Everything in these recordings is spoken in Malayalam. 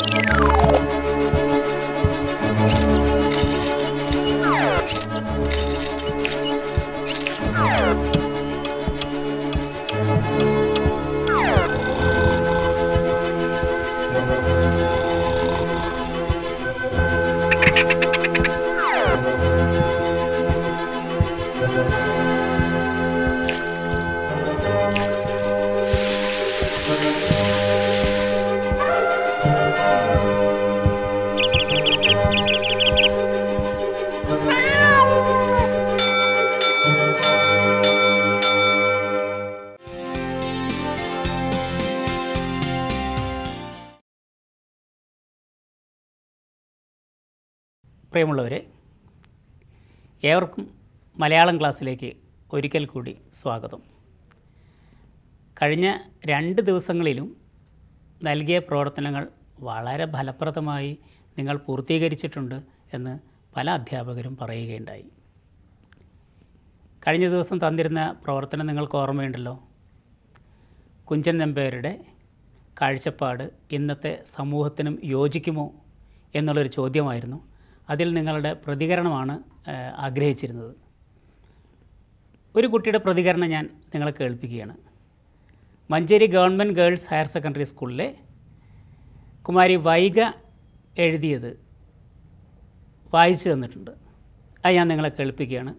Thank you. പ്രിയമുള്ളവരെ ഏവർക്കും മലയാളം ക്ലാസ്സിലേക്ക് ഒരിക്കൽ കൂടി സ്വാഗതം കഴിഞ്ഞ രണ്ട് ദിവസങ്ങളിലും നൽകിയ പ്രവർത്തനങ്ങൾ വളരെ ഫലപ്രദമായി നിങ്ങൾ പൂർത്തീകരിച്ചിട്ടുണ്ട് എന്ന് പല അധ്യാപകരും പറയുകയുണ്ടായി കഴിഞ്ഞ ദിവസം തന്നിരുന്ന പ്രവർത്തനം നിങ്ങൾക്ക് ഓർമ്മയുണ്ടല്ലോ കുഞ്ചൻ നമ്പേരുടെ കാഴ്ചപ്പാട് ഇന്നത്തെ സമൂഹത്തിനും യോജിക്കുമോ എന്നുള്ളൊരു ചോദ്യമായിരുന്നു അതിൽ നിങ്ങളുടെ പ്രതികരണമാണ് ആഗ്രഹിച്ചിരുന്നത് ഒരു കുട്ടിയുടെ പ്രതികരണം ഞാൻ നിങ്ങളെ കേൾപ്പിക്കുകയാണ് Manjeri government girls higher secondary സ്കൂളിലെ കുമാരി വൈഗ എഴുതിയത് വായിച്ചു തന്നിട്ടുണ്ട് അത് ഞാൻ നിങ്ങളെ കേൾപ്പിക്കുകയാണ്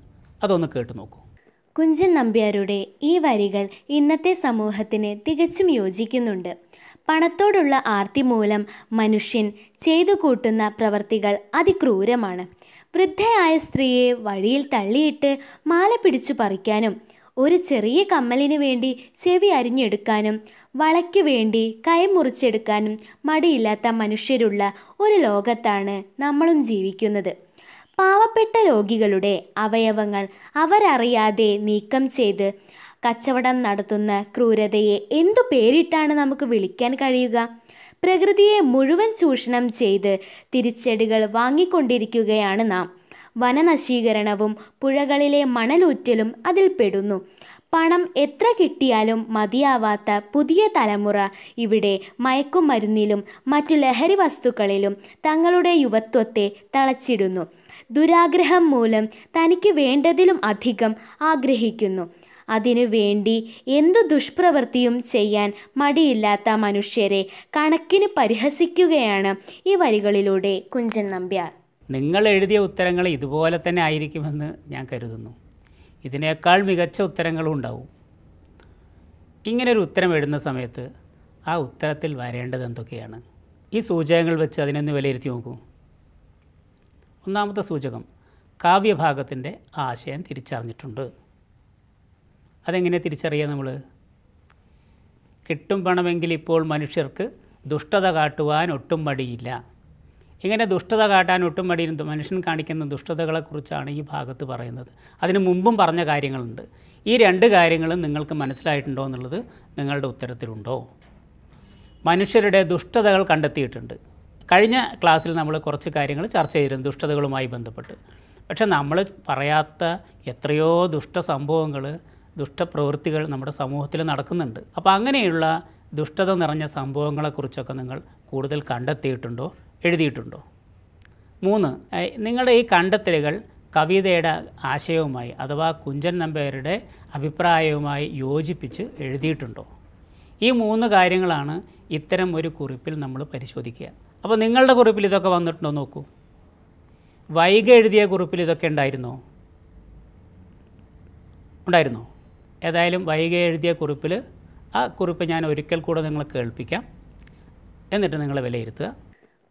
അതൊന്ന് കേട്ടു നോക്കൂ കുഞ്ചൻ നമ്പ്യാരുടെ ഈ വരികൾ ഇന്നത്തെ സമൂഹത്തിന് തികച്ചും യോജിക്കുന്നുണ്ട് പണത്തോടുള്ള ആർത്തി മൂലം മനുഷ്യൻ ചെയ്തു കൂട്ടുന്ന പ്രവർത്തികൾ അതിക്രൂരമാണ് വൃദ്ധയായ സ്ത്രീയെ വഴിയിൽ തള്ളിയിട്ട് മാല പിടിച്ചു പറിക്കാനും ഒരു ചെറിയ കമ്മലിന് വേണ്ടി ചെവി അരിഞ്ഞെടുക്കാനും വളയ്ക്ക് വേണ്ടി കൈ മുറിച്ചെടുക്കാനും മടിയില്ലാത്ത മനുഷ്യരുള്ള ഒരു ലോകത്താണ് നമ്മളും ജീവിക്കുന്നത് പാവപ്പെട്ട രോഗികളുടെ അവയവങ്ങൾ അവരറിയാതെ നീക്കം ചെയ്ത് കച്ചവടം നടത്തുന്ന ക്രൂരതയെ എന്തു പേരിട്ടാണ് നമുക്ക് വിളിക്കാൻ കഴിയുക പ്രകൃതിയെ മുഴുവൻ ചൂഷണം ചെയ്ത് തിരിച്ചെടികൾ വാങ്ങിക്കൊണ്ടിരിക്കുകയാണ് നാം വനനശീകരണവും പുഴകളിലെ മണലൂറ്റലും അതിൽ പെടുന്നു പണം എത്ര കിട്ടിയാലും മതിയാവാത്ത പുതിയ തലമുറ ഇവിടെ മയക്കുമരുന്നിലും മറ്റു ലഹരി വസ്തുക്കളിലും തങ്ങളുടെ യുവത്വത്തെ തളച്ചിടുന്നു ദുരാഗ്രഹം മൂലം തനിക്ക് വേണ്ടതിലും അധികം ആഗ്രഹിക്കുന്നു അതിനു വേണ്ടി എന്തു ദുഷ്പ്രവൃത്തിയും ചെയ്യാൻ മടിയില്ലാത്ത മനുഷ്യരെ കണക്കിന് പരിഹസിക്കുകയാണ് ഈ വരികളിലൂടെ കുഞ്ചൻ നമ്പ്യാർ നിങ്ങൾ എഴുതിയ ഉത്തരങ്ങൾ ഇതുപോലെ തന്നെ ആയിരിക്കുമെന്ന് ഞാൻ കരുതുന്നു ഇതിനേക്കാൾ മികച്ച ഉത്തരങ്ങളും ഉണ്ടാവും ഇങ്ങനൊരു ഉത്തരം എഴുതുന്ന സമയത്ത് ആ ഉത്തരത്തിൽ വരേണ്ടത് എന്തൊക്കെയാണ് ഈ സൂചകങ്ങൾ വെച്ച് അതിനൊന്ന് വിലയിരുത്തി നോക്കൂ ഒന്നാമത്തെ സൂചകം കാവ്യഭാഗത്തിൻ്റെ ആശയം തിരിച്ചറിഞ്ഞിട്ടുണ്ട് അതെങ്ങനെ തിരിച്ചറിയുക നമ്മൾ കിട്ടും പണമെങ്കിൽ ഇപ്പോൾ മനുഷ്യർക്ക് ദുഷ്ടത കാട്ടുവാൻ ഒട്ടും മടിയില്ല ഇങ്ങനെ ദുഷ്ടത കാട്ടാൻ ഒട്ടും മടിയില്ല മനുഷ്യൻ കാണിക്കുന്ന ദുഷ്ടതകളെക്കുറിച്ചാണ് ഈ ഭാഗത്ത് പറയുന്നത് അതിന് മുമ്പും പറഞ്ഞ കാര്യങ്ങളുണ്ട് ഈ രണ്ട് കാര്യങ്ങളും നിങ്ങൾക്ക് മനസ്സിലായിട്ടുണ്ടോ എന്നുള്ളത് നിങ്ങളുടെ ഉത്തരത്തിലുണ്ടോ മനുഷ്യരുടെ ദുഷ്ടതകൾ കണ്ടെത്തിയിട്ടുണ്ട് കഴിഞ്ഞ ക്ലാസ്സിൽ നമ്മൾ കുറച്ച് കാര്യങ്ങൾ ചർച്ച ചെയ്തിരുന്നു ദുഷ്ടതകളുമായി ബന്ധപ്പെട്ട് പക്ഷേ നമ്മൾ പറയാത്ത എത്രയോ ദുഷ്ട സംഭവങ്ങൾ ദുഷ്ടപ്രവൃത്തികൾ നമ്മുടെ സമൂഹത്തിൽ നടക്കുന്നുണ്ട് അപ്പോൾ അങ്ങനെയുള്ള ദുഷ്ടത നിറഞ്ഞ സംഭവങ്ങളെക്കുറിച്ചൊക്കെ നിങ്ങൾ കൂടുതൽ കണ്ടെത്തിയിട്ടുണ്ടോ എഴുതിയിട്ടുണ്ടോ മൂന്ന് നിങ്ങളുടെ ഈ കണ്ടെത്തലുകൾ കവിതയുടെ ആശയവുമായി അഥവാ കുഞ്ചൻ നമ്പേരുടെ അഭിപ്രായവുമായി യോജിപ്പിച്ച് എഴുതിയിട്ടുണ്ടോ ഈ മൂന്ന് കാര്യങ്ങളാണ് ഇത്തരം ഒരു കുറിപ്പിൽ നമ്മൾ പരിശോധിക്കുക അപ്പോൾ നിങ്ങളുടെ കുറിപ്പിൽ ഇതൊക്കെ വന്നിട്ടുണ്ടോ നോക്കൂ വൈകി എഴുതിയ കുറിപ്പിൽ ഇതൊക്കെ ഉണ്ടായിരുന്നോ ഉണ്ടായിരുന്നോ ഏതായാലും വൈകി എഴുതിയ കുറിപ്പിൽ ആ കുറിപ്പ് ഞാൻ ഒരിക്കൽ കൂടെ നിങ്ങൾ കേൾപ്പിക്കാം എന്നിട്ട് നിങ്ങൾ വിലയിരുത്തുക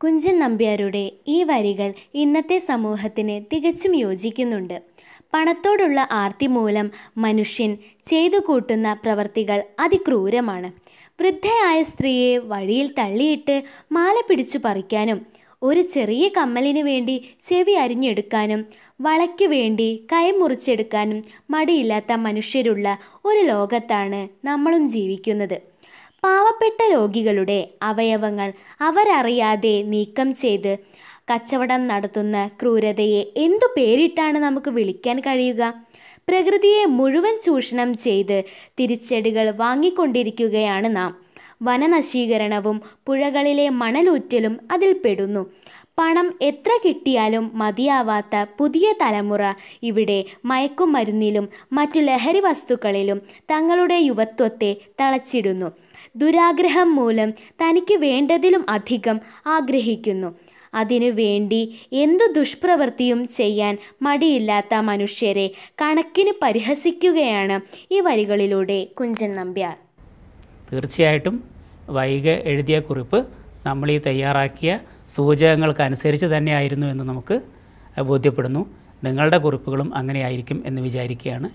കുഞ്ചൻ നമ്പ്യാരുടെ ഈ വരികൾ ഇന്നത്തെ സമൂഹത്തിന് തികച്ചും യോജിക്കുന്നുണ്ട് പണത്തോടുള്ള ആർത്തി മൂലം മനുഷ്യൻ ചെയ്തു കൂട്ടുന്ന പ്രവർത്തികൾ അതിക്രൂരമാണ് വൃദ്ധയായ സ്ത്രീയെ വഴിയിൽ തള്ളിയിട്ട് മാല പിടിച്ചു പറിക്കാനും ഒരു ചെറിയ കമ്മലിനു വേണ്ടി ചെവി അരിഞ്ഞെടുക്കാനും വളയ്ക്ക് വേണ്ടി കൈമുറിച്ചെടുക്കാനും മടിയില്ലാത്ത മനുഷ്യരുള്ള ഒരു ലോകത്താണ് നമ്മളും ജീവിക്കുന്നത് പാവപ്പെട്ട രോഗികളുടെ അവയവങ്ങൾ അവരറിയാതെ നീക്കം ചെയ്ത് കച്ചവടം നടത്തുന്ന ക്രൂരതയെ എന്തു പേരിട്ടാണ് നമുക്ക് വിളിക്കാൻ കഴിയുക പ്രകൃതിയെ മുഴുവൻ ചൂഷണം ചെയ്ത് തിരിച്ചടികൾ വാങ്ങിക്കൊണ്ടിരിക്കുകയാണ് നാം വനനശീകരണവും പുഴകളിലെ മണലൂറ്റലും അതിൽ പെടുന്നു പണം എത്ര കിട്ടിയാലും മതിയാവാത്ത പുതിയ തലമുറ ഇവിടെ മയക്കുമരുന്നിലും മറ്റു ലഹരി വസ്തുക്കളിലും തങ്ങളുടെ യുവത്വത്തെ തളച്ചിടുന്നു ദുരാഗ്രഹം മൂലം തനിക്ക് വേണ്ടതിലും അധികം ആഗ്രഹിക്കുന്നു അതിനു വേണ്ടി എന്തു ദുഷ്പ്രവൃത്തിയും ചെയ്യാൻ മടിയില്ലാത്ത മനുഷ്യരെ കണക്കിന് പരിഹസിക്കുകയാണ് ഈ വരികളിലൂടെ കുഞ്ചൻ നമ്പ്യാർ തീർച്ചയായിട്ടും വൈകെ എഴുതിയ കുറിപ്പ് നമ്മൾ ഈ തയ്യാറാക്കിയ സൂചകങ്ങൾക്കനുസരിച്ച് തന്നെയായിരുന്നു എന്ന് നമുക്ക് ബോധ്യപ്പെടുന്നു നിങ്ങളുടെ കുറിപ്പുകളും അങ്ങനെയായിരിക്കും എന്ന് വിചാരിക്കുകയാണ്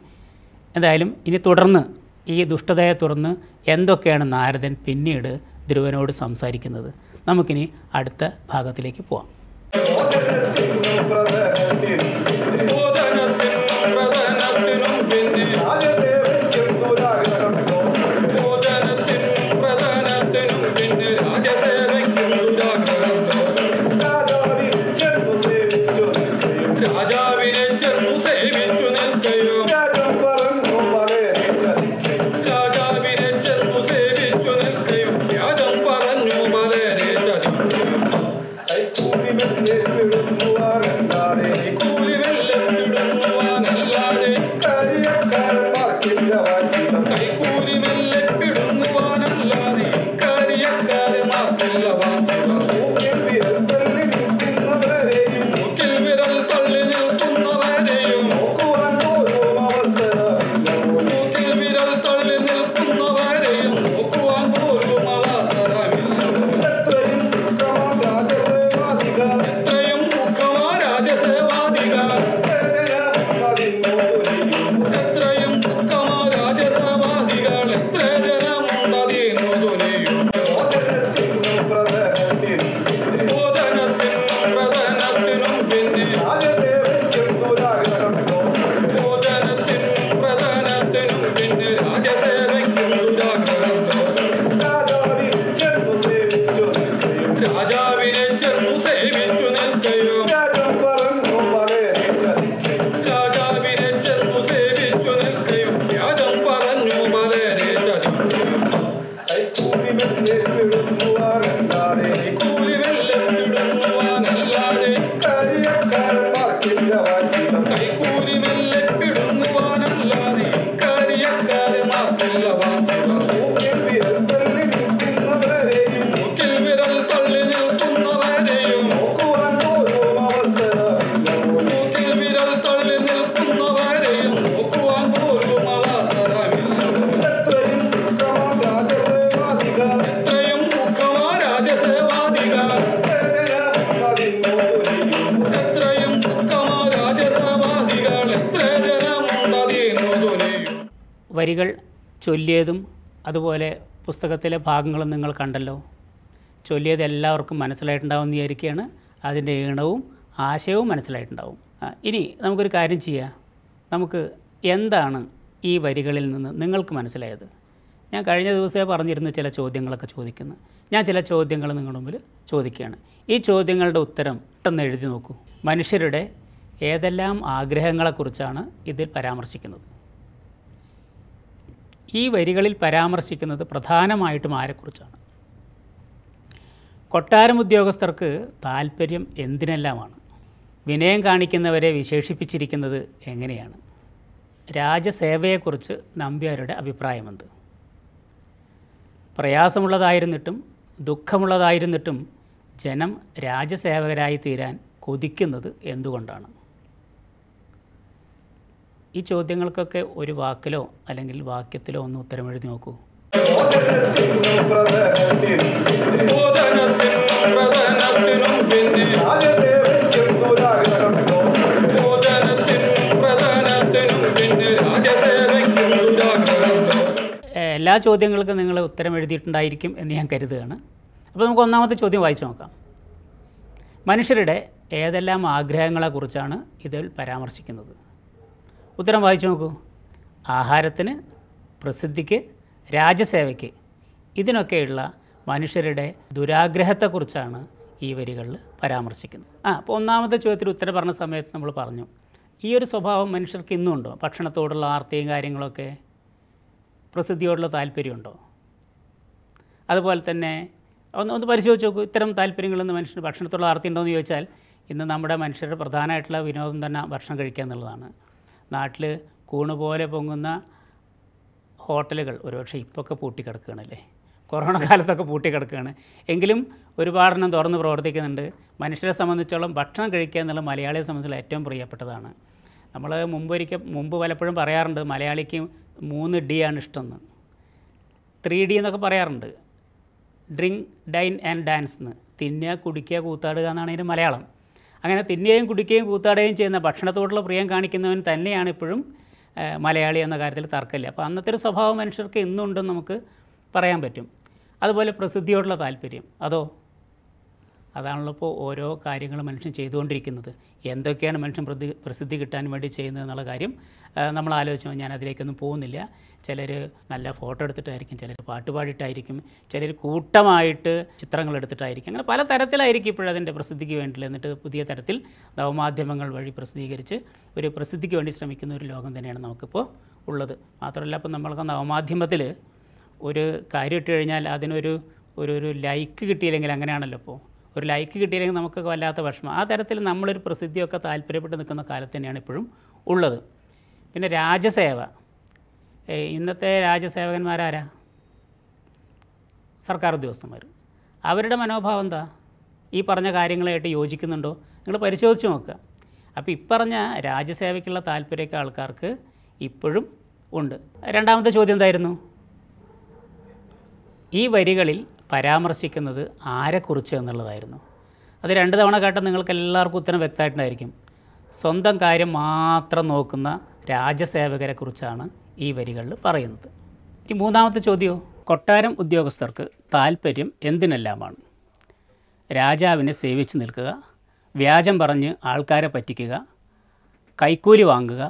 എന്തായാലും ഇനി തുടർന്ന് ഈ ദുഷ്ടതയെ തുടർന്ന് എന്തൊക്കെയാണ് നാരദൻ പിന്നീട് ധ്രുവനോട് സംസാരിക്കുന്നത് നമുക്കിനി അടുത്ത ഭാഗത്തിലേക്ക് പോവാം ചൊല്ലിയതും അതുപോലെ പുസ്തകത്തിലെ ഭാഗങ്ങളും നിങ്ങൾ കണ്ടല്ലോ ചൊല്ലിയത് എല്ലാവർക്കും മനസ്സിലായിട്ടുണ്ടാവും എന്ന് വിചാരിക്കുകയാണ് അതിൻ്റെ ഈണവും ആശയവും മനസ്സിലായിട്ടുണ്ടാവും ഇനി നമുക്കൊരു കാര്യം ചെയ്യാം നമുക്ക് എന്താണ് ഈ വരികളിൽ നിന്ന് നിങ്ങൾക്ക് മനസ്സിലായത് ഞാൻ കഴിഞ്ഞ ദിവസമേ പറഞ്ഞിരുന്ന ചില ചോദ്യങ്ങളൊക്കെ ചോദിക്കുന്നു ഞാൻ ചില ചോദ്യങ്ങൾ നിങ്ങളുടെ മുമ്പിൽ ചോദിക്കുകയാണ് ഈ ചോദ്യങ്ങളുടെ ഉത്തരം പെട്ടെന്ന് എഴുതി നോക്കൂ മനുഷ്യരുടെ ഏതെല്ലാം ആഗ്രഹങ്ങളെക്കുറിച്ചാണ് ഇതിൽ പരാമർശിക്കുന്നത് ഈ വരികളിൽ പരാമർശിക്കുന്നത് പ്രധാനമായിട്ടും ആരെക്കുറിച്ചാണ് കൊട്ടാരം ഉദ്യോഗസ്ഥർക്ക് താല്പര്യം എന്തിനെല്ലാമാണ് വിനയം കാണിക്കുന്നവരെ വിശേഷിപ്പിച്ചിരിക്കുന്നത് എങ്ങനെയാണ് രാജസേവയെക്കുറിച്ച് നമ്പ്യാരുടെ അഭിപ്രായമെന്ത് പ്രയാസമുള്ളതായിരുന്നിട്ടും ദുഃഖമുള്ളതായിരുന്നിട്ടും ജനം രാജസേവകരായി തീരാൻ കൊതിക്കുന്നത് എന്തുകൊണ്ടാണ് ഈ ചോദ്യങ്ങൾക്കൊക്കെ ഒരു വാക്കിലോ അല്ലെങ്കിൽ വാക്യത്തിലോ ഒന്ന് ഉത്തരം എഴുതി നോക്കൂ എല്ലാ ചോദ്യങ്ങൾക്കും നിങ്ങൾ ഉത്തരം എഴുതിയിട്ടുണ്ടായിരിക്കും എന്ന് ഞാൻ കരുതുകയാണ് അപ്പോൾ നമുക്ക് ഒന്നാമത്തെ ചോദ്യം വായിച്ചു നോക്കാം മനുഷ്യരുടെ ഏതെല്ലാം ആഗ്രഹങ്ങളെക്കുറിച്ചാണ് ഇതിൽ പരാമർശിക്കുന്നത് ഉത്തരം വായിച്ചു നോക്കൂ ആഹാരത്തിന് പ്രസിദ്ധിക്ക് രാജസേവയ്ക്ക് ഇതിനൊക്കെയുള്ള മനുഷ്യരുടെ ദുരാഗ്രഹത്തെക്കുറിച്ചാണ് ഈ വരികളിൽ പരാമർശിക്കുന്നത് ആ അപ്പോൾ ഒന്നാമത്തെ ചോദ്യത്തിൽ ഉത്തരം പറഞ്ഞ സമയത്ത് നമ്മൾ പറഞ്ഞു ഈ ഒരു സ്വഭാവം മനുഷ്യർക്ക് ഇന്നുണ്ടോ ഭക്ഷണത്തോടുള്ള ആർത്തിയും കാര്യങ്ങളൊക്കെ പ്രസിദ്ധിയോടുള്ള താല്പര്യമുണ്ടോ അതുപോലെ തന്നെ ഒന്ന് ഒന്ന് പരിശോധിച്ച് നോക്കൂ ഇത്തരം താല്പര്യങ്ങളൊന്നും മനുഷ്യന് ഭക്ഷണത്തോടുള്ള ആർത്തി ഉണ്ടോ എന്ന് ചോദിച്ചാൽ ഇന്ന് നമ്മുടെ മനുഷ്യരുടെ പ്രധാനമായിട്ടുള്ള വിനോദം തന്നെ ഭക്ഷണം കഴിക്കുക എന്നുള്ളതാണ് നാട്ടിൽ കൂണ് പോലെ പൊങ്ങുന്ന ഹോട്ടലുകൾ ഒരുപക്ഷെ ഇപ്പൊക്കെ പൂട്ടിക്കിടക്കുകയാണല്ലേ കൊറോണ കാലത്തൊക്കെ പൂട്ടിക്കിടക്കുകയാണ് എങ്കിലും ഒരുപാടെണ്ണം തുറന്ന് പ്രവർത്തിക്കുന്നുണ്ട് മനുഷ്യരെ സംബന്ധിച്ചോളം ഭക്ഷണം കഴിക്കുക എന്നുള്ള മലയാളിയെ സംബന്ധിച്ചുള്ള ഏറ്റവും പ്രിയപ്പെട്ടതാണ് നമ്മൾ മുമ്പൊരിക്കൽ മുമ്പ് പലപ്പോഴും പറയാറുണ്ട് മലയാളിക്ക് മൂന്ന് ഡി ആണ് ഇഷ്ടമെന്ന് ത്രീ ഡി എന്നൊക്കെ പറയാറുണ്ട് ഡ്രിങ്ക് ഡൈൻ ആൻഡ് ഡാൻസ് എന്ന് തിന്നുക കുടിക്കുക കൂത്താടുക എന്നാണ് അതിൻ്റെ മലയാളം അങ്ങനെ തിന്നുകയും കുടിക്കുകയും കൂത്താടുകയും ചെയ്യുന്ന ഭക്ഷണത്തോടുള്ള പ്രിയം കാണിക്കുന്നവൻ തന്നെയാണ് ഇപ്പോഴും മലയാളി എന്ന കാര്യത്തിൽ തർക്കമില്ല അപ്പോൾ അന്നത്തെ ഒരു സ്വഭാവം മനുഷ്യർക്ക് ഇന്നുണ്ടെന്ന് നമുക്ക് പറയാൻ പറ്റും അതുപോലെ പ്രസിദ്ധിയോടുള്ള താല്പര്യം അതോ അതാണല്ലോ ഇപ്പോൾ ഓരോ കാര്യങ്ങൾ മനുഷ്യൻ ചെയ്തുകൊണ്ടിരിക്കുന്നത് എന്തൊക്കെയാണ് മനുഷ്യൻ പ്രതി പ്രസിദ്ധി കിട്ടാൻ വേണ്ടി ചെയ്യുന്നത് എന്നുള്ള കാര്യം നമ്മൾ ആലോചിച്ചു ഞാൻ അതിലേക്കൊന്നും പോകുന്നില്ല ചിലർ നല്ല ഫോട്ടോ എടുത്തിട്ടായിരിക്കും ചിലർ പാട്ടുപാടിയിട്ടായിരിക്കും ചിലർ കൂട്ടമായിട്ട് ചിത്രങ്ങൾ എടുത്തിട്ടായിരിക്കും അങ്ങനെ പല തരത്തിലായിരിക്കും ഇപ്പോഴതിൻ്റെ പ്രസിദ്ധിക്ക് വേണ്ടിയിട്ട് എന്നിട്ട് പുതിയ തരത്തിൽ നവമാധ്യമങ്ങൾ വഴി പ്രസിദ്ധീകരിച്ച് ഒരു പ്രസിദ്ധിക്ക് വേണ്ടി ശ്രമിക്കുന്ന ഒരു ലോകം തന്നെയാണ് നമുക്കിപ്പോൾ ഉള്ളത് മാത്രമല്ല ഇപ്പോൾ നമ്മൾക്ക് നവമാധ്യമത്തിൽ ഒരു കാര്യം ഇട്ട് കഴിഞ്ഞാൽ അതിനൊരു ഒരു ഒരു ലൈക്ക് കിട്ടിയില്ലെങ്കിൽ അങ്ങനെയാണല്ലോ ഇപ്പോൾ ഒരു ലൈക്ക് കിട്ടിയില്ലെങ്കിൽ നമുക്ക് വല്ലാത്ത വിഷമം ആ തരത്തിൽ നമ്മളൊരു പ്രസിദ്ധിയൊക്കെ താല്പര്യപ്പെട്ട് നിൽക്കുന്ന കാലത്ത് തന്നെയാണ് ഇപ്പോഴും ഉള്ളത് പിന്നെ രാജ്യസേവ ഇന്നത്തെ രാജ്യസേവകന്മാരാരാ സർക്കാർ ഉദ്യോഗസ്ഥന്മാർ അവരുടെ മനോഭാവം എന്താ ഈ പറഞ്ഞ കാര്യങ്ങളായിട്ട് യോജിക്കുന്നുണ്ടോ നിങ്ങൾ പരിശോധിച്ച് നോക്കുക അപ്പോൾ ഇപ്പറഞ്ഞ രാജ്യസേവയ്ക്കുള്ള താല്പര്യമൊക്കെ ആൾക്കാർക്ക് ഇപ്പോഴും ഉണ്ട് രണ്ടാമത്തെ ചോദ്യം എന്തായിരുന്നു ഈ വരികളിൽ പരാമർശിക്കുന്നത് ആരെക്കുറിച്ച് എന്നുള്ളതായിരുന്നു അത് രണ്ട് തവണ കേട്ടാൽ നിങ്ങൾക്ക് എല്ലാവർക്കും ഉത്തരം വ്യക്തമായിട്ടുണ്ടായിരിക്കും സ്വന്തം കാര്യം മാത്രം നോക്കുന്ന രാജ്യസേവകരെക്കുറിച്ചാണ് ഈ വരികളിൽ പറയുന്നത് ഇനി മൂന്നാമത്തെ ചോദ്യമോ കൊട്ടാരം ഉദ്യോഗസ്ഥർക്ക് താല്പര്യം എന്തിനെല്ലാമാണ് രാജാവിനെ സേവിച്ച് നിൽക്കുക വ്യാജം പറഞ്ഞ് ആൾക്കാരെ പറ്റിക്കുക കൈക്കൂലി വാങ്ങുക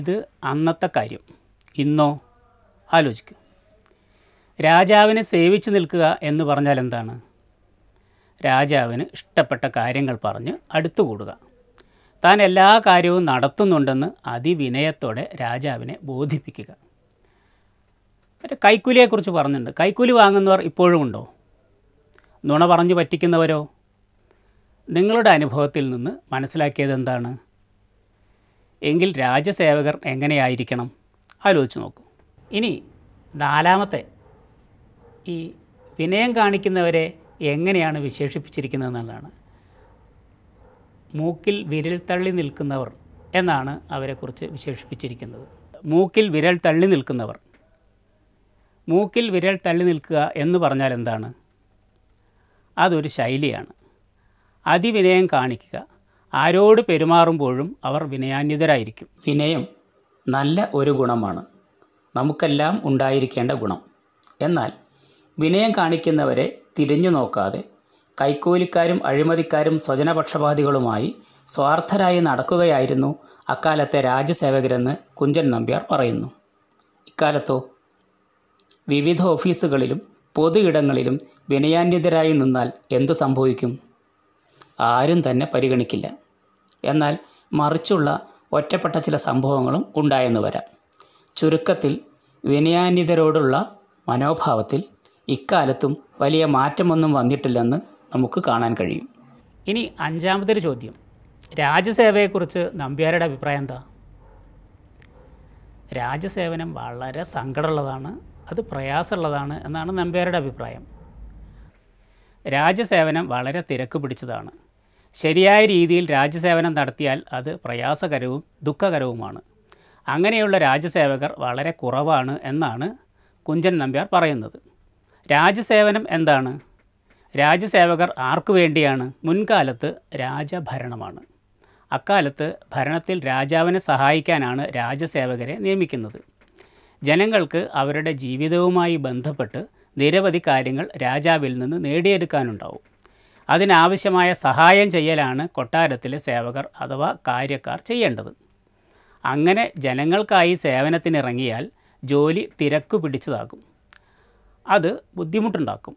ഇത് അന്നത്തെ കാര്യം ഇന്നോ ആലോചിക്കും രാജാവിനെ സേവിച്ചു നിൽക്കുക എന്ന് പറഞ്ഞാൽ എന്താണ് രാജാവിന് ഇഷ്ടപ്പെട്ട കാര്യങ്ങൾ പറഞ്ഞ് അടുത്തുകൂടുക താൻ എല്ലാ കാര്യവും നടത്തുന്നുണ്ടെന്ന് അതിവിനയത്തോടെ രാജാവിനെ ബോധിപ്പിക്കുക മറ്റേ കൈക്കൂലിയെക്കുറിച്ച് പറഞ്ഞിട്ടുണ്ട് കൈക്കൂലി വാങ്ങുന്നവർ ഇപ്പോഴും ഉണ്ടോ നുണ പറഞ്ഞു പറ്റിക്കുന്നവരോ നിങ്ങളുടെ അനുഭവത്തിൽ നിന്ന് മനസ്സിലാക്കിയത് എന്താണ് എങ്കിൽ രാജസേവകർ എങ്ങനെയായിരിക്കണം ആലോചിച്ച് നോക്കൂ ഇനി നാലാമത്തെ ഈ വിനയം കാണിക്കുന്നവരെ എങ്ങനെയാണ് വിശേഷിപ്പിച്ചിരിക്കുന്നത് എന്നുള്ളതാണ് മൂക്കിൽ വിരൽ തള്ളി നിൽക്കുന്നവർ എന്നാണ് അവരെക്കുറിച്ച് വിശേഷിപ്പിച്ചിരിക്കുന്നത് മൂക്കിൽ വിരൽ തള്ളി നിൽക്കുന്നവർ മൂക്കിൽ വിരൽ തള്ളി നിൽക്കുക എന്ന് പറഞ്ഞാൽ എന്താണ് അതൊരു ശൈലിയാണ് അതിവിനയം കാണിക്കുക ആരോട് പെരുമാറുമ്പോഴും അവർ വിനയാന്വിതരായിരിക്കും വിനയം നല്ല ഒരു ഗുണമാണ് നമുക്കെല്ലാം ഉണ്ടായിരിക്കേണ്ട ഗുണം എന്നാൽ വിനയം കാണിക്കുന്നവരെ തിരിഞ്ഞു നോക്കാതെ കൈക്കൂലിക്കാരും അഴിമതിക്കാരും സ്വജനപക്ഷപാതികളുമായി സ്വാർത്ഥരായി നടക്കുകയായിരുന്നു അക്കാലത്തെ രാജ്യസേവകരെന്ന് കുഞ്ചൻ നമ്പ്യാർ പറയുന്നു ഇക്കാലത്തോ വിവിധ ഓഫീസുകളിലും പൊതു ഇടങ്ങളിലും വിനയാന്യതരായി നിന്നാൽ എന്തു സംഭവിക്കും ആരും തന്നെ പരിഗണിക്കില്ല എന്നാൽ മറിച്ചുള്ള ഒറ്റപ്പെട്ട ചില സംഭവങ്ങളും ഉണ്ടായെന്ന് വരാം ചുരുക്കത്തിൽ വിനയാന്യതരോടുള്ള മനോഭാവത്തിൽ ഇക്കാലത്തും വലിയ മാറ്റമൊന്നും വന്നിട്ടില്ലെന്ന് നമുക്ക് കാണാൻ കഴിയും ഇനി അഞ്ചാമതൊരു ചോദ്യം രാജ്യസേവയെക്കുറിച്ച് നമ്പ്യാരുടെ അഭിപ്രായം എന്താ രാജ്യസേവനം വളരെ സങ്കടമുള്ളതാണ് അത് പ്രയാസമുള്ളതാണ് എന്നാണ് നമ്പ്യാരുടെ അഭിപ്രായം രാജ്യസേവനം വളരെ തിരക്ക് പിടിച്ചതാണ് ശരിയായ രീതിയിൽ രാജ്യസേവനം നടത്തിയാൽ അത് പ്രയാസകരവും ദുഃഖകരവുമാണ് അങ്ങനെയുള്ള രാജ്യസേവകർ വളരെ കുറവാണ് എന്നാണ് കുഞ്ചൻ നമ്പ്യാർ പറയുന്നത് രാജ്യസേവനം എന്താണ് രാജ്യസേവകർ ആർക്കു വേണ്ടിയാണ് മുൻകാലത്ത് രാജഭരണമാണ് അക്കാലത്ത് ഭരണത്തിൽ രാജാവിനെ സഹായിക്കാനാണ് രാജസേവകരെ നിയമിക്കുന്നത് ജനങ്ങൾക്ക് അവരുടെ ജീവിതവുമായി ബന്ധപ്പെട്ട് നിരവധി കാര്യങ്ങൾ രാജാവിൽ നിന്ന് നേടിയെടുക്കാനുണ്ടാവും അതിനാവശ്യമായ സഹായം ചെയ്യലാണ് കൊട്ടാരത്തിലെ സേവകർ അഥവാ കാര്യക്കാർ ചെയ്യേണ്ടത് അങ്ങനെ ജനങ്ങൾക്കായി സേവനത്തിനിറങ്ങിയാൽ ജോലി തിരക്കു പിടിച്ചതാകും അത് ബുദ്ധിമുട്ടുണ്ടാക്കും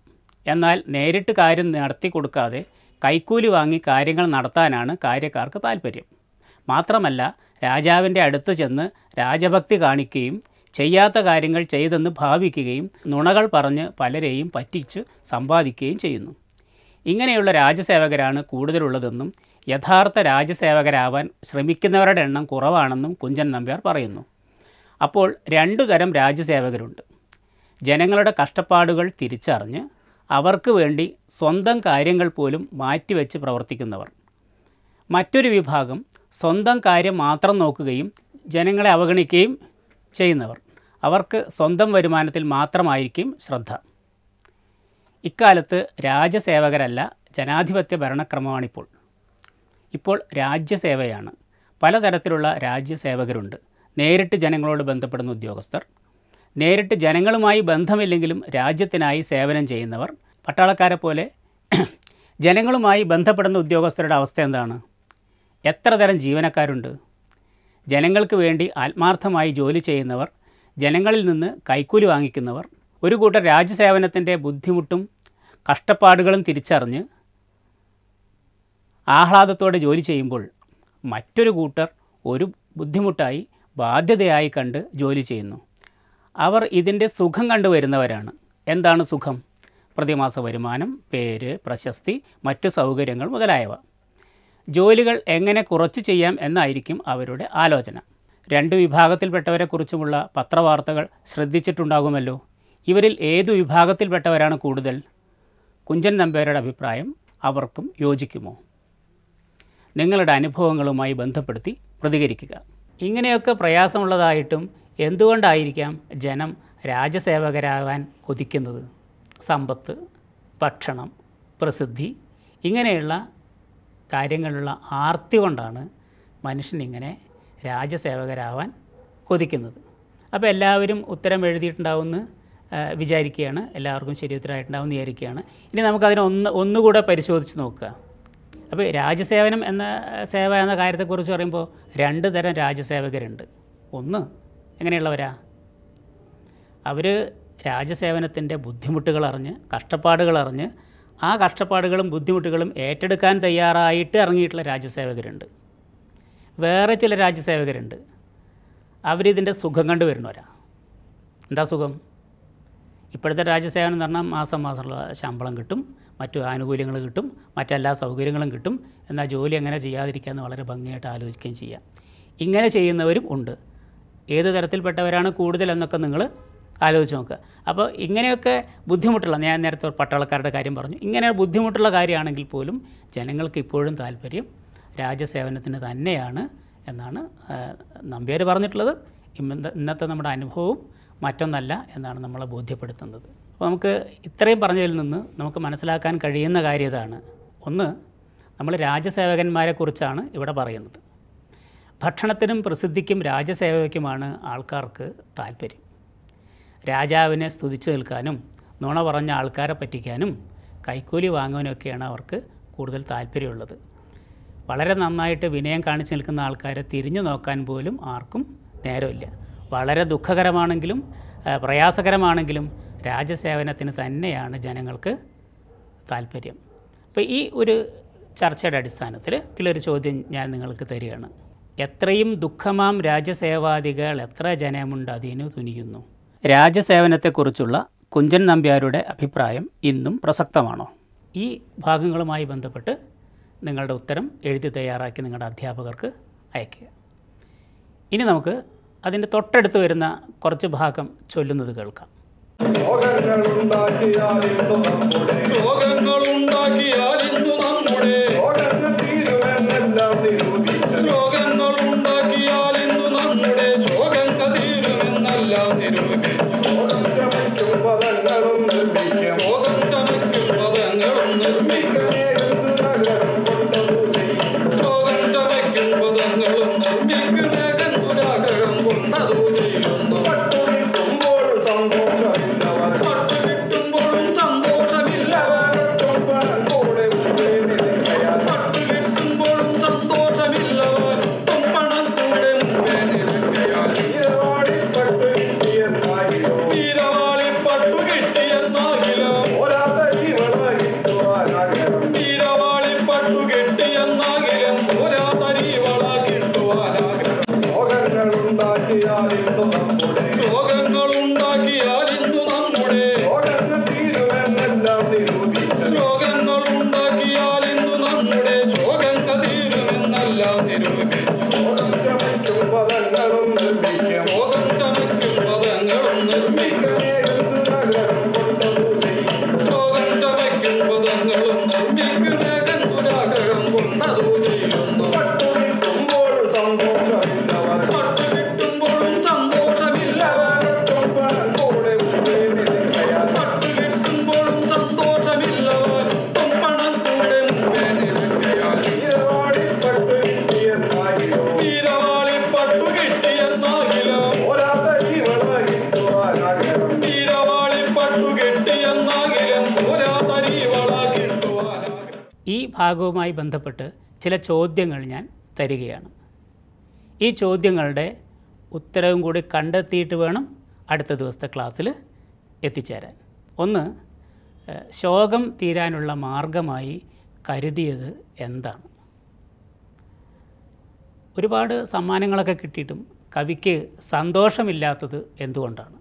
എന്നാൽ നേരിട്ട് കാര്യം നടത്തി കൊടുക്കാതെ കൈക്കൂലി വാങ്ങി കാര്യങ്ങൾ നടത്താനാണ് കാര്യക്കാർക്ക് താൽപ്പര്യം മാത്രമല്ല രാജാവിൻ്റെ അടുത്ത് ചെന്ന് രാജഭക്തി കാണിക്കുകയും ചെയ്യാത്ത കാര്യങ്ങൾ ചെയ്തെന്ന് ഭാവിക്കുകയും നുണകൾ പറഞ്ഞ് പലരെയും പറ്റിച്ച് സമ്പാദിക്കുകയും ചെയ്യുന്നു ഇങ്ങനെയുള്ള രാജസേവകരാണ് കൂടുതലുള്ളതെന്നും യഥാർത്ഥ രാജസേവകരാവാൻ ശ്രമിക്കുന്നവരുടെ എണ്ണം കുറവാണെന്നും കുഞ്ചൻ നമ്പ്യാർ പറയുന്നു അപ്പോൾ രണ്ടു തരം രാജസേവകരുണ്ട് ജനങ്ങളുടെ കഷ്ടപ്പാടുകൾ തിരിച്ചറിഞ്ഞ് അവർക്ക് വേണ്ടി സ്വന്തം കാര്യങ്ങൾ പോലും മാറ്റിവെച്ച് പ്രവർത്തിക്കുന്നവർ മറ്റൊരു വിഭാഗം സ്വന്തം കാര്യം മാത്രം നോക്കുകയും ജനങ്ങളെ അവഗണിക്കുകയും ചെയ്യുന്നവർ അവർക്ക് സ്വന്തം വരുമാനത്തിൽ മാത്രമായിരിക്കും ശ്രദ്ധ ഇക്കാലത്ത് രാജ്യസേവകരല്ല ജനാധിപത്യ ഭരണക്രമമാണിപ്പോൾ ഇപ്പോൾ രാജ്യസേവയാണ് പലതരത്തിലുള്ള രാജ്യസേവകരുണ്ട് നേരിട്ട് ജനങ്ങളോട് ബന്ധപ്പെടുന്ന ഉദ്യോഗസ്ഥർ നേരിട്ട് ജനങ്ങളുമായി ബന്ധമില്ലെങ്കിലും രാജ്യത്തിനായി സേവനം ചെയ്യുന്നവർ പട്ടാളക്കാരെ പോലെ ജനങ്ങളുമായി ബന്ധപ്പെടുന്ന ഉദ്യോഗസ്ഥരുടെ അവസ്ഥ എന്താണ് എത്ര തരം ജീവനക്കാരുണ്ട് ജനങ്ങൾക്ക് വേണ്ടി ആത്മാർത്ഥമായി ജോലി ചെയ്യുന്നവർ ജനങ്ങളിൽ നിന്ന് കൈക്കൂലി വാങ്ങിക്കുന്നവർ ഒരു കൂട്ടം രാജ്യസേവനത്തിൻ്റെ ബുദ്ധിമുട്ടും കഷ്ടപ്പാടുകളും തിരിച്ചറിഞ്ഞ് ആഹ്ലാദത്തോടെ ജോലി ചെയ്യുമ്പോൾ മറ്റൊരു കൂട്ടർ ഒരു ബുദ്ധിമുട്ടായി ബാധ്യതയായി കണ്ട് ജോലി ചെയ്യുന്നു അവർ ഇതിൻ്റെ സുഖം കണ്ടുവരുന്നവരാണ് എന്താണ് സുഖം പ്രതിമാസ വരുമാനം പേര് പ്രശസ്തി മറ്റ് സൗകര്യങ്ങൾ മുതലായവ ജോലികൾ എങ്ങനെ കുറച്ച് ചെയ്യാം എന്നായിരിക്കും അവരുടെ ആലോചന രണ്ട് വിഭാഗത്തിൽപ്പെട്ടവരെക്കുറിച്ചുമുള്ള പത്രവാർത്തകൾ ശ്രദ്ധിച്ചിട്ടുണ്ടാകുമല്ലോ ഇവരിൽ ഏതു വിഭാഗത്തിൽപ്പെട്ടവരാണ് കൂടുതൽ കുഞ്ചൻ നമ്പ്യാരുടെ അഭിപ്രായം അവർക്കും യോജിക്കുമോ നിങ്ങളുടെ അനുഭവങ്ങളുമായി ബന്ധപ്പെടുത്തി പ്രതികരിക്കുക ഇങ്ങനെയൊക്കെ പ്രയാസമുള്ളതായിട്ടും എന്തുകൊണ്ടായിരിക്കാം ജനം രാജസേവകരാകാൻ കൊതിക്കുന്നത് സമ്പത്ത് ഭക്ഷണം പ്രസിദ്ധി ഇങ്ങനെയുള്ള കാര്യങ്ങളുള്ള ആർത്തി കൊണ്ടാണ് മനുഷ്യനിങ്ങനെ രാജസേവകരാവാൻ കൊതിക്കുന്നത് അപ്പോൾ എല്ലാവരും ഉത്തരം എഴുതിയിട്ടുണ്ടാവുമെന്ന് വിചാരിക്കുകയാണ് എല്ലാവർക്കും ശരി ഉത്തരമായിട്ടുണ്ടാവുമെന്ന് വിചാരിക്കുകയാണ് ഇനി നമുക്കതിനെ ഒന്ന് ഒന്നുകൂടെ പരിശോധിച്ച് നോക്കുക അപ്പോൾ രാജ്യസേവനം എന്ന സേവ എന്ന കാര്യത്തെക്കുറിച്ച് പറയുമ്പോൾ രണ്ട് തരം രാജ്യസേവകരുണ്ട് ഒന്ന് എങ്ങനെയുള്ളവരാ അവർ രാജ്യസേവനത്തിൻ്റെ ബുദ്ധിമുട്ടുകൾ അറിഞ്ഞ് കഷ്ടപ്പാടുകൾ അറിഞ്ഞ് ആ കഷ്ടപ്പാടുകളും ബുദ്ധിമുട്ടുകളും ഏറ്റെടുക്കാൻ തയ്യാറായിട്ട് ഇറങ്ങിയിട്ടുള്ള രാജ്യസേവകരുണ്ട് വേറെ ചില രാജ്യസേവകരുണ്ട് അവരിതിൻ്റെ സുഖം കണ്ടു വരുന്നവരാ എന്താ സുഖം ഇപ്പോഴത്തെ രാജ്യസേവനം എന്ന് പറഞ്ഞാൽ മാസം മാസമുള്ള ശമ്പളം കിട്ടും മറ്റു ആനുകൂല്യങ്ങൾ കിട്ടും മറ്റെല്ലാ സൗകര്യങ്ങളും കിട്ടും എന്നാൽ ജോലി എങ്ങനെ ചെയ്യാതിരിക്കുക എന്ന് വളരെ ഭംഗിയായിട്ട് ആലോചിക്കുകയും ചെയ്യാം ഇങ്ങനെ ചെയ്യുന്നവരും ഉണ്ട് ഏത് തരത്തിൽപ്പെട്ടവരാണ് കൂടുതൽ എന്നൊക്കെ നിങ്ങൾ ആലോചിച്ച് നോക്കുക അപ്പോൾ ഇങ്ങനെയൊക്കെ ബുദ്ധിമുട്ടുള്ള ഞാൻ നേരത്തെ പട്ടാളക്കാരുടെ കാര്യം പറഞ്ഞു ഇങ്ങനെ ബുദ്ധിമുട്ടുള്ള കാര്യമാണെങ്കിൽ പോലും ജനങ്ങൾക്ക് ഇപ്പോഴും താല്പര്യം രാജ്യസേവനത്തിന് തന്നെയാണ് എന്നാണ് നമ്പ്യാർ പറഞ്ഞിട്ടുള്ളത് ഇന്നത്തെ നമ്മുടെ അനുഭവവും മറ്റൊന്നല്ല എന്നാണ് നമ്മളെ ബോധ്യപ്പെടുത്തുന്നത് അപ്പോൾ നമുക്ക് ഇത്രയും പറഞ്ഞതിൽ നിന്ന് നമുക്ക് മനസ്സിലാക്കാൻ കഴിയുന്ന കാര്യം ഇതാണ് ഒന്ന് നമ്മൾ രാജ്യസേവകന്മാരെക്കുറിച്ചാണ് ഇവിടെ പറയുന്നത് ഭക്ഷണത്തിനും പ്രസിദ്ധിക്കും രാജസേവയ്ക്കുമാണ് ആൾക്കാർക്ക് താല്പര്യം രാജാവിനെ സ്തുതിച്ചു നിൽക്കാനും നുണ പറഞ്ഞ ആൾക്കാരെ പറ്റിക്കാനും കൈക്കൂലി വാങ്ങുവാനൊക്കെയാണ് അവർക്ക് കൂടുതൽ താല്പര്യമുള്ളത് വളരെ നന്നായിട്ട് വിനയം കാണിച്ചു നിൽക്കുന്ന ആൾക്കാരെ തിരിഞ്ഞു നോക്കാൻ പോലും ആർക്കും നേരമില്ല വളരെ ദുഃഖകരമാണെങ്കിലും പ്രയാസകരമാണെങ്കിലും രാജസേവനത്തിന് തന്നെയാണ് ജനങ്ങൾക്ക് താല്പര്യം അപ്പോൾ ഈ ഒരു ചർച്ചയുടെ അടിസ്ഥാനത്തിൽ ഇതിലൊരു ചോദ്യം ഞാൻ നിങ്ങൾക്ക് തരികയാണ് എത്രയും ദുഃഖമാം രാജ്യസേവാദികൾ എത്ര ജനമുണ്ട് അതിനു തുനിയുന്നു രാജ്യസേവനത്തെക്കുറിച്ചുള്ള കുഞ്ചൻ നമ്പ്യാരുടെ അഭിപ്രായം ഇന്നും പ്രസക്തമാണോ ഈ ഭാഗങ്ങളുമായി ബന്ധപ്പെട്ട് നിങ്ങളുടെ ഉത്തരം എഴുതി തയ്യാറാക്കി നിങ്ങളുടെ അധ്യാപകർക്ക് അയക്കുക ഇനി നമുക്ക് അതിൻ്റെ തൊട്ടടുത്ത് വരുന്ന കുറച്ച് ഭാഗം ചൊല്ലുന്നത് കേൾക്കാം ലോകങ്ങളുണ്ടാക്കിയാൽ ഇന്നു നമ്മുടെ que é um ലോകങ്ങളുണ്ടാക്കിയ ഭാഗവുമായി ബന്ധപ്പെട്ട് ചില ചോദ്യങ്ങൾ ഞാൻ തരികയാണ് ഈ ചോദ്യങ്ങളുടെ ഉത്തരവും കൂടി കണ്ടെത്തിയിട്ട് വേണം അടുത്ത ദിവസത്തെ ക്ലാസ്സിൽ എത്തിച്ചേരാൻ ഒന്ന് ശോകം തീരാനുള്ള മാർഗമായി കരുതിയത് എന്താണ് ഒരുപാട് സമ്മാനങ്ങളൊക്കെ കിട്ടിയിട്ടും കവിക്ക് സന്തോഷമില്ലാത്തത് എന്തുകൊണ്ടാണ്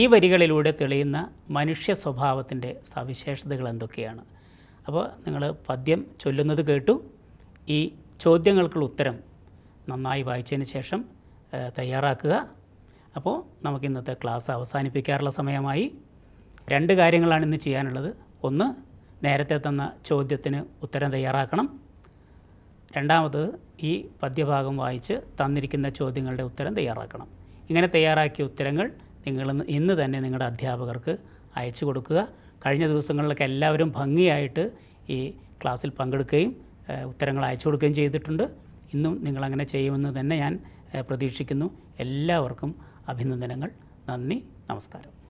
ഈ വരികളിലൂടെ തെളിയുന്ന മനുഷ്യ സ്വഭാവത്തിൻ്റെ സവിശേഷതകൾ എന്തൊക്കെയാണ് അപ്പോൾ നിങ്ങൾ പദ്യം ചൊല്ലുന്നത് കേട്ടു ഈ ചോദ്യങ്ങൾക്കുള്ള ഉത്തരം നന്നായി വായിച്ചതിന് ശേഷം തയ്യാറാക്കുക അപ്പോൾ നമുക്ക് ഇന്നത്തെ ക്ലാസ് അവസാനിപ്പിക്കാറുള്ള സമയമായി രണ്ട് കാര്യങ്ങളാണ് ഇന്ന് ചെയ്യാനുള്ളത് ഒന്ന് നേരത്തെ തന്ന ചോദ്യത്തിന് ഉത്തരം തയ്യാറാക്കണം രണ്ടാമത് ഈ പദ്യഭാഗം വായിച്ച് തന്നിരിക്കുന്ന ചോദ്യങ്ങളുടെ ഉത്തരം തയ്യാറാക്കണം ഇങ്ങനെ തയ്യാറാക്കിയ ഉത്തരങ്ങൾ നിങ്ങൾ ഇന്ന് തന്നെ നിങ്ങളുടെ അധ്യാപകർക്ക് അയച്ചു കൊടുക്കുക കഴിഞ്ഞ ദിവസങ്ങളിലൊക്കെ എല്ലാവരും ഭംഗിയായിട്ട് ഈ ക്ലാസ്സിൽ പങ്കെടുക്കുകയും ഉത്തരങ്ങൾ അയച്ചു കൊടുക്കുകയും ചെയ്തിട്ടുണ്ട് ഇന്നും നിങ്ങളങ്ങനെ ചെയ്യുമെന്ന് തന്നെ ഞാൻ പ്രതീക്ഷിക്കുന്നു എല്ലാവർക്കും അഭിനന്ദനങ്ങൾ നന്ദി നമസ്കാരം